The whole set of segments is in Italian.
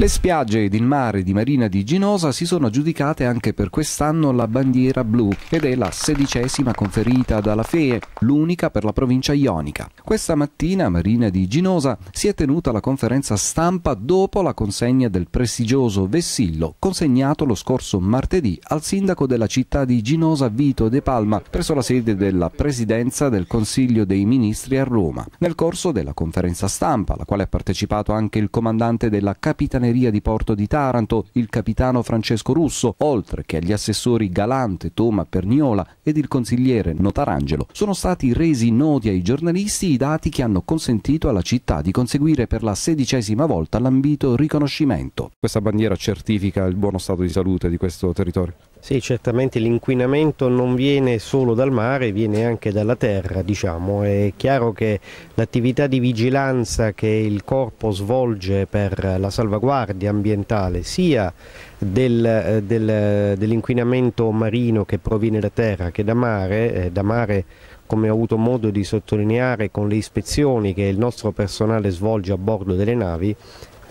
Le spiagge ed il mare di Marina di Ginosa si sono aggiudicate anche per quest'anno la bandiera blu ed è la sedicesima conferita dalla FEE, l'unica per la provincia ionica. Questa mattina a Marina di Ginosa si è tenuta la conferenza stampa dopo la consegna del prestigioso vessillo consegnato lo scorso martedì al sindaco della città di Ginosa Vito De Palma presso la sede della presidenza del Consiglio dei Ministri a Roma. Nel corso della conferenza stampa, alla quale ha partecipato anche il comandante della Capitaneria Raffineria di Porto di Taranto il capitano Francesco Russo, oltre che agli assessori Galante, Toma, Perniola ed il consigliere Notarangelo. Sono stati resi noti ai giornalisti i dati che hanno consentito alla città di conseguire per la sedicesima volta l'ambito riconoscimento. Questa bandiera certifica il buono stato di salute di questo territorio? Sì, certamente l'inquinamento non viene solo dal mare, viene anche dalla terra, diciamo. È chiaro che l'attività di vigilanza che il corpo svolge per la salvaguardia ambientale sia del, eh, del, eh, dell'inquinamento marino che proviene da terra che da mare, eh, da mare come ho avuto modo di sottolineare con le ispezioni che il nostro personale svolge a bordo delle navi,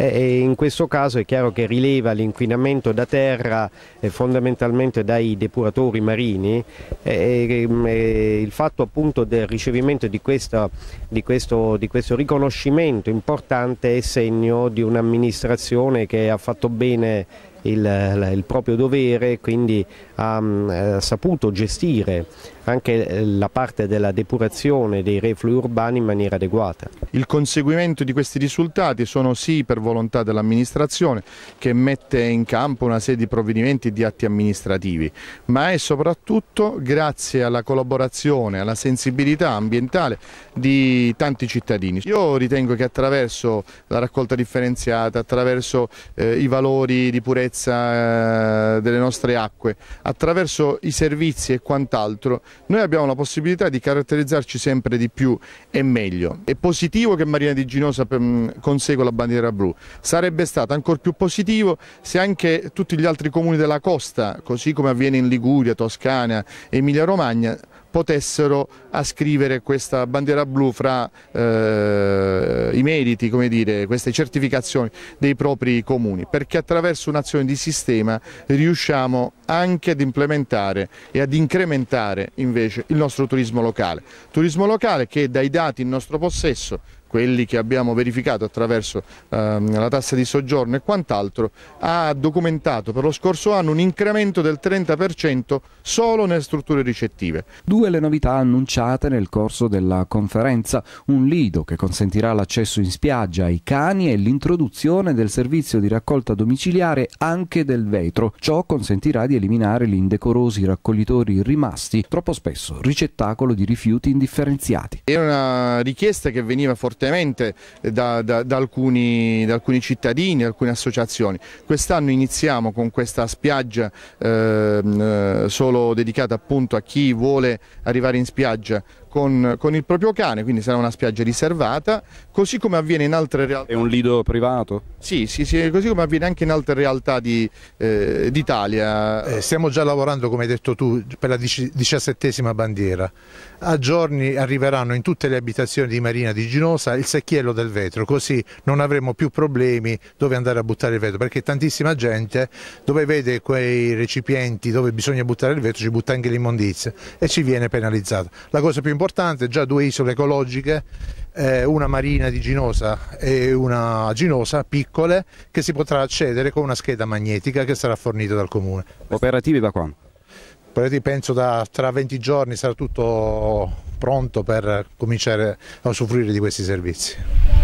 e in questo caso è chiaro che rileva l'inquinamento da terra eh, fondamentalmente dai depuratori marini mm, e, il fatto appunto del ricevimento di, questa, di, questo, di questo riconoscimento importante è segno di un'amministrazione che ha fatto bene il, il proprio dovere, quindi ha, mm, ha eh, saputo gestire anche eh, la parte della depurazione dei reflui urbani in maniera adeguata. Il conseguimento di questi risultati sono sì per volontà dell'amministrazione che mette in campo una serie di provvedimenti e di atti amministrativi, ma è soprattutto grazie alla collaborazione, alla sensibilità ambientale di tanti cittadini. Io ritengo che attraverso la raccolta differenziata, attraverso eh, i valori di purezza purezza eh, delle nostre acque, attraverso i servizi e quant'altro, noi abbiamo la possibilità di caratterizzarci sempre di più e meglio. È positivo che Marina di Ginosa mm, consegua la bandiera blu, sarebbe stato ancora più positivo se anche tutti gli altri comuni della costa, così come avviene in Liguria, Toscana, Emilia Romagna, potessero ascrivere questa bandiera blu fra eh, i meriti, dire, queste certificazioni dei propri comuni, perché attraverso un'azione di sistema riusciamo anche ad implementare e ad incrementare invece il nostro turismo locale. Turismo locale che dai dati in nostro possesso quelli che abbiamo verificato attraverso ehm, la tassa di soggiorno e quant'altro, ha documentato per lo scorso anno un incremento del 30% solo nelle strutture ricettive. Due le novità annunciate nel corso della conferenza, un lido che consentirà l'accesso in spiaggia ai cani e l'introduzione del servizio di raccolta domiciliare anche del vetro. Ciò consentirà di eliminare gli indecorosi raccoglitori rimasti, troppo spesso ricettacolo di rifiuti indifferenziati. Era una richiesta che veniva fortemente fortemente eh, da, da, da, alcuni, da alcuni, cittadini, da alcune associazioni. Quest'anno iniziamo con questa spiaggia ehm, eh, solo dedicata appunto a chi vuole arrivare in spiaggia con, con, il proprio cane, quindi sarà una spiaggia riservata, così come avviene in altre realtà. È un lido privato? Sì, sì, sì così come avviene anche in altre realtà eh, d'Italia. Eh, eh, stiamo già lavorando, come hai detto tu, per la diciassettesima bandiera. A giorni arriveranno in tutte le abitazioni di Marina di Ginosa il secchiello del vetro, così non avremo più problemi dove andare a buttare il vetro, perché tantissima gente dove vede quei recipienti dove bisogna buttare il vetro ci butta anche l'immondizia e ci viene penalizzata. La cosa più importante importante, già due isole ecologiche, eh, una marina di Ginosa e una a Ginosa, piccole, che si potrà accedere con una scheda magnetica che sarà fornita dal comune. Operativi da quando? Operativi penso da tra 20 giorni sarà tutto pronto per cominciare a usufruire di questi servizi.